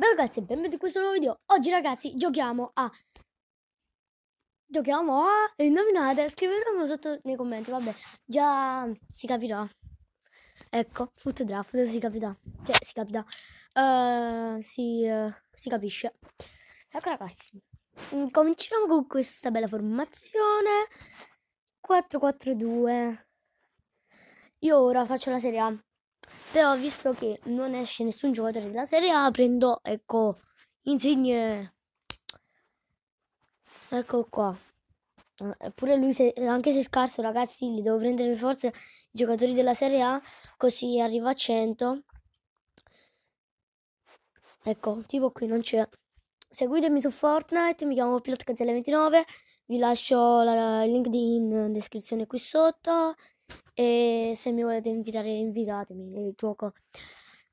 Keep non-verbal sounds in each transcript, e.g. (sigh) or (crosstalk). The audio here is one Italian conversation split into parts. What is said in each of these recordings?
Beh ragazzi, benvenuti in questo nuovo video. Oggi ragazzi giochiamo a... Giochiamo a... Indovinate, scrivetemelo sotto nei commenti, vabbè. Già si capirà. Ecco, foot draft, si capirà. Cioè, si capirà. Uh, si, uh, si capisce. Ecco ragazzi, mm, cominciamo con questa bella formazione. 4-4-2. Io ora faccio la serie A. Però visto che non esce nessun giocatore della Serie A, prendo, ecco, Insigne. Ecco qua. Eppure lui, se, anche se scarso, ragazzi, li devo prendere per forza i giocatori della Serie A, così arriva a 100. Ecco, tipo qui non c'è. Seguitemi su Fortnite, mi chiamo PilotCazzelle29, vi lascio la, la, il link in descrizione qui sotto e se mi volete invitare invitatemi il tuo co-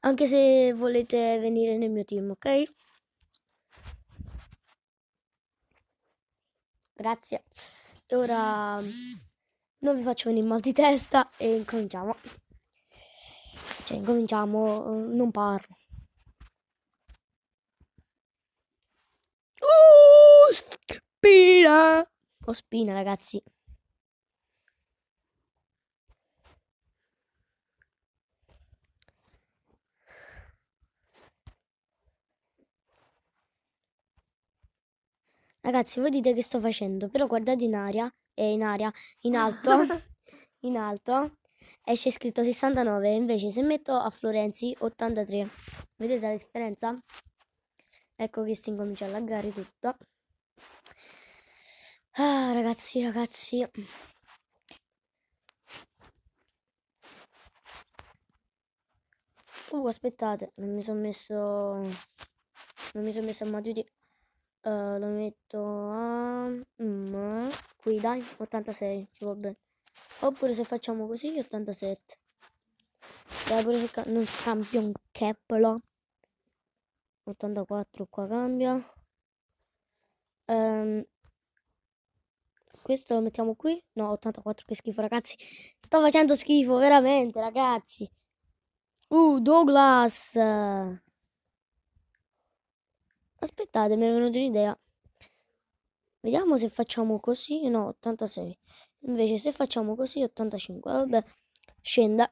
anche se volete venire nel mio team ok grazie e ora non vi faccio venire mal di testa e incominciamo cioè incominciamo non parlo uh, spina ho oh, spina ragazzi Ragazzi, voi dite che sto facendo, però guardate in aria, è eh, in aria, in alto, (laughs) in alto, esce scritto 69, invece se metto a Florenzi 83, vedete la differenza? Ecco che si incomincia a laggare tutto. Ah, ragazzi, ragazzi. Uh, aspettate, non mi sono messo... Non mi sono messo a maturità. Uh, lo metto a mm, qui dai 86 ci va bene oppure se facciamo così 87 dai pure se ca non cambia un capolo 84 qua cambia um, questo lo mettiamo qui no 84 che schifo ragazzi sto facendo schifo veramente ragazzi uh Douglas Aspettate, mi è venuta un'idea. Vediamo se facciamo così, no, 86. Invece se facciamo così, 85. Vabbè, scenda.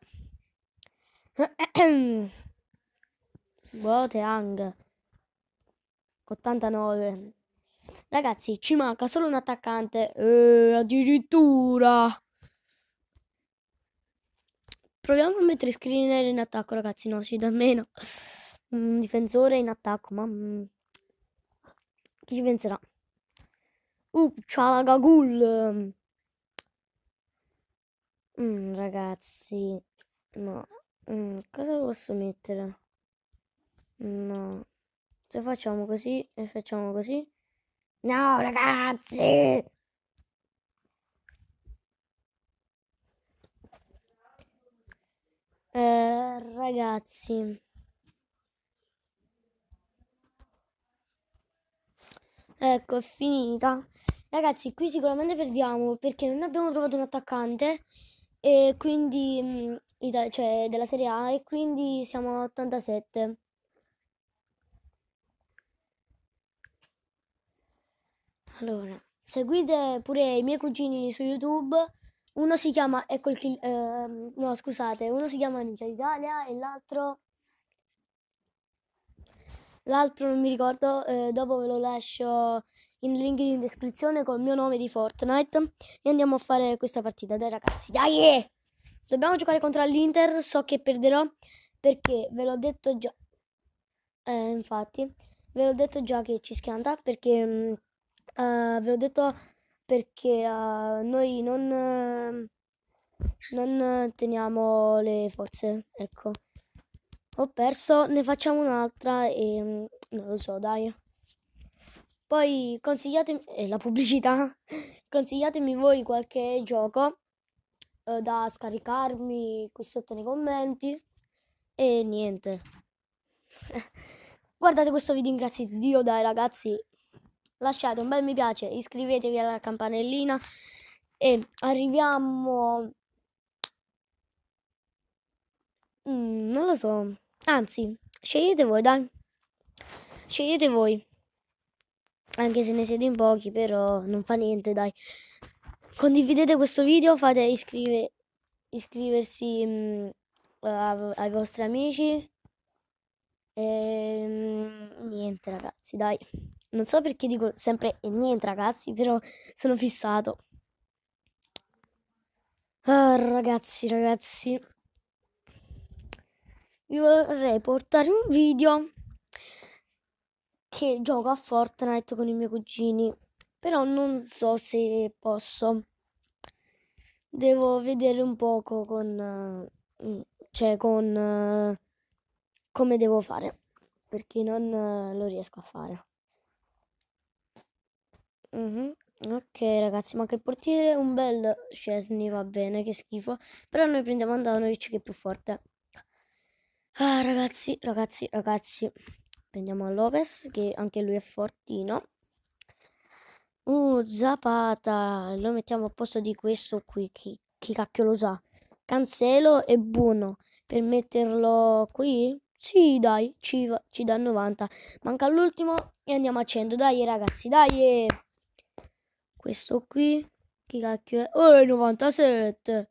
Boteang. (coughs) 89. Ragazzi, ci manca solo un attaccante. Eh, addirittura. Proviamo a mettere screener in attacco, ragazzi. No, sì, da meno. Un difensore in attacco, mamma. Mm. Chi ci penserà? Uh, c'ha la gagul! Mm, ragazzi, no. Mm, cosa posso mettere? No. Se facciamo così e facciamo così. No, ragazzi! Eh, ragazzi. Ecco, è finita. Ragazzi, qui sicuramente perdiamo perché non abbiamo trovato un attaccante e quindi mm, cioè della Serie A e quindi siamo a 87. Allora, seguite pure i miei cugini su YouTube. Uno si chiama Ecco il ehm, no, scusate, uno si chiama Ninja Italia e l'altro l'altro non mi ricordo, eh, dopo ve lo lascio in link in descrizione col mio nome di Fortnite e andiamo a fare questa partita, dai ragazzi, dai! Dobbiamo giocare contro l'Inter, so che perderò perché ve l'ho detto già, eh, infatti, ve l'ho detto già che ci schianta perché mh, mm, eh, uh, ve l'ho detto perché uh, noi non, uh, non teniamo le forze, ecco. Ho perso, ne facciamo un'altra e mm, non lo so, dai. Poi consigliatemi, eh, la pubblicità, (laughs) consigliatemi voi qualche gioco eh, da scaricarmi qui sotto nei commenti e niente. (laughs) Guardate questo video grazie di Dio, dai ragazzi. Lasciate un bel mi piace, iscrivetevi alla campanellina e arriviamo... Mm, non lo so. Anzi, scegliete voi, dai. Scegliete voi. Anche se ne siete in pochi, però non fa niente, dai. Condividete questo video, fate iscrive, iscriversi mh, mm, a, ai vostri amici. E, ehm, mh, niente, ragazzi, dai. Non so perché dico sempre e niente, ragazzi, però sono fissato. Ah, ragazzi, ragazzi vi vorrei portare un video che gioco a Fortnite con i miei cugini, però non so se posso. Devo vedere un poco con eh, mm, cioè con eh, come devo fare perché non eh, lo riesco a fare. Mm-hmm. Ok ragazzi, manca il portiere, un bel Cesny va bene, che schifo. Però noi prendiamo Andanovic che è più forte. Ah, ragazzi, ragazzi, ragazzi. Prendiamo Lopez, che anche lui è fortino. Uh, Zapata. Lo mettiamo a posto di questo qui. Chi, chi cacchio lo sa? Cancelo e Buono. Per metterlo qui? Sì, dai, ci, va, ci dà 90. Manca l'ultimo e andiamo a 100. Dai, ragazzi, dai. Questo qui. Chi cacchio è? Oh, 97.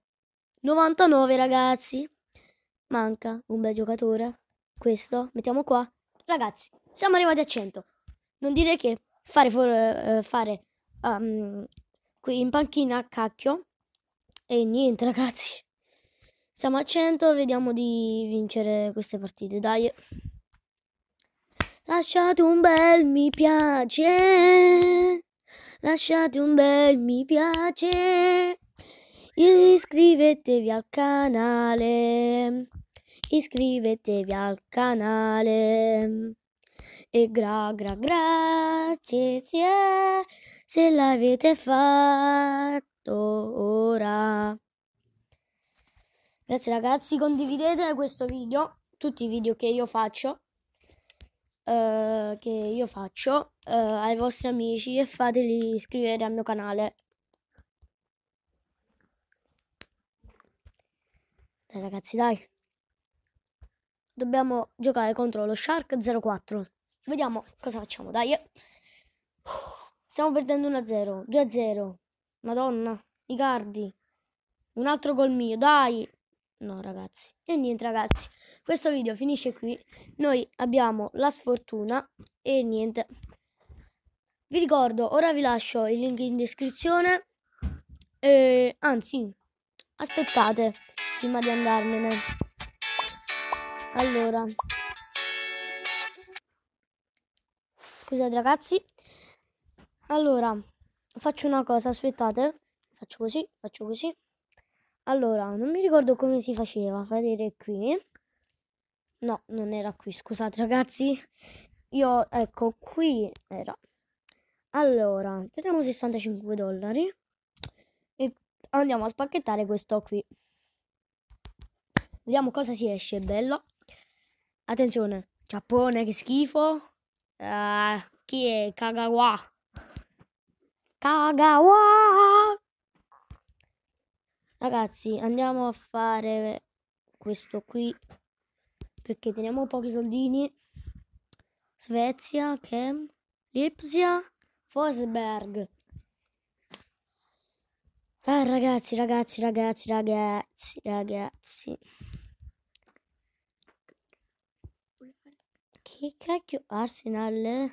99, ragazzi. Manca un bel giocatore. Questo, mettiamo qua. Ragazzi, siamo arrivati a 100. Non dire che fare, for, uh, fare um, qui in panchina a cacchio. E niente, (laughs) ragazzi. Siamo a 100, vediamo di vincere queste partite. Dai. Lasciate un bel mi piace. Lasciate un bel mi piace. Iscrivetevi al canale, iscrivetevi al canale. E gra gra grazie se l'avete fatto ora. Grazie ragazzi, condividete questo video, tutti i video che io faccio, uh, che io faccio uh, ai vostri amici e fateli iscrivere al mio canale. Eh, ragazzi, dai. Dobbiamo giocare contro lo Shark 04. Vediamo cosa facciamo, dai. Stiamo perdendo 1-0, 2-0. Madonna, i cardi. Un altro gol mio, dai. No, ragazzi. E niente, ragazzi. Questo video finisce qui. Noi abbiamo la sfortuna e niente. Vi ricordo, ora vi lascio il link in descrizione. E, anzi, aspettate prima di andarmene. Allora. Scusate ragazzi. Allora, faccio una cosa, aspettate. Faccio così, faccio così. Allora, non mi ricordo come si faceva. Fai vedere qui. No, non era qui, scusate ragazzi. Io, ecco, qui era. Allora, teniamo 65 dollari. E andiamo a spacchettare questo qui. Vediamo cosa si esce, bello. Attenzione, Giappone, che schifo. Uh, chi è? Kagawa. Kagawa. Ragazzi, andiamo a fare questo qui. Perché teniamo pochi soldini. Svezia, Kem, Lipsia, Fosberg. Ah, eh, ragazzi, ragazzi, ragazzi, ragazzi, ragazzi. Che cacchio Arsenal?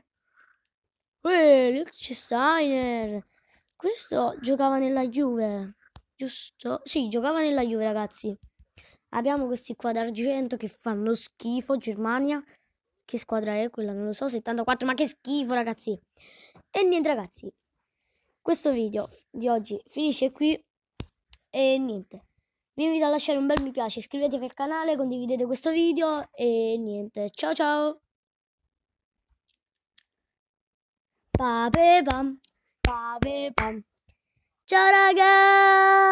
c'è Steiner Questo giocava nella Juve, giusto? Sì, giocava nella Juve, ragazzi. Abbiamo questi qua d'argento che fanno schifo, Germania. Che squadra è quella? Non lo so, 74, ma che schifo, ragazzi. E niente, ragazzi. Questo video di oggi finisce qui. E niente. Vi invito a lasciare un bel mi piace, iscrivetevi al canale, condividete questo video e niente. Ciao ciao! ba ba bum ba ba bum. cha Charaga.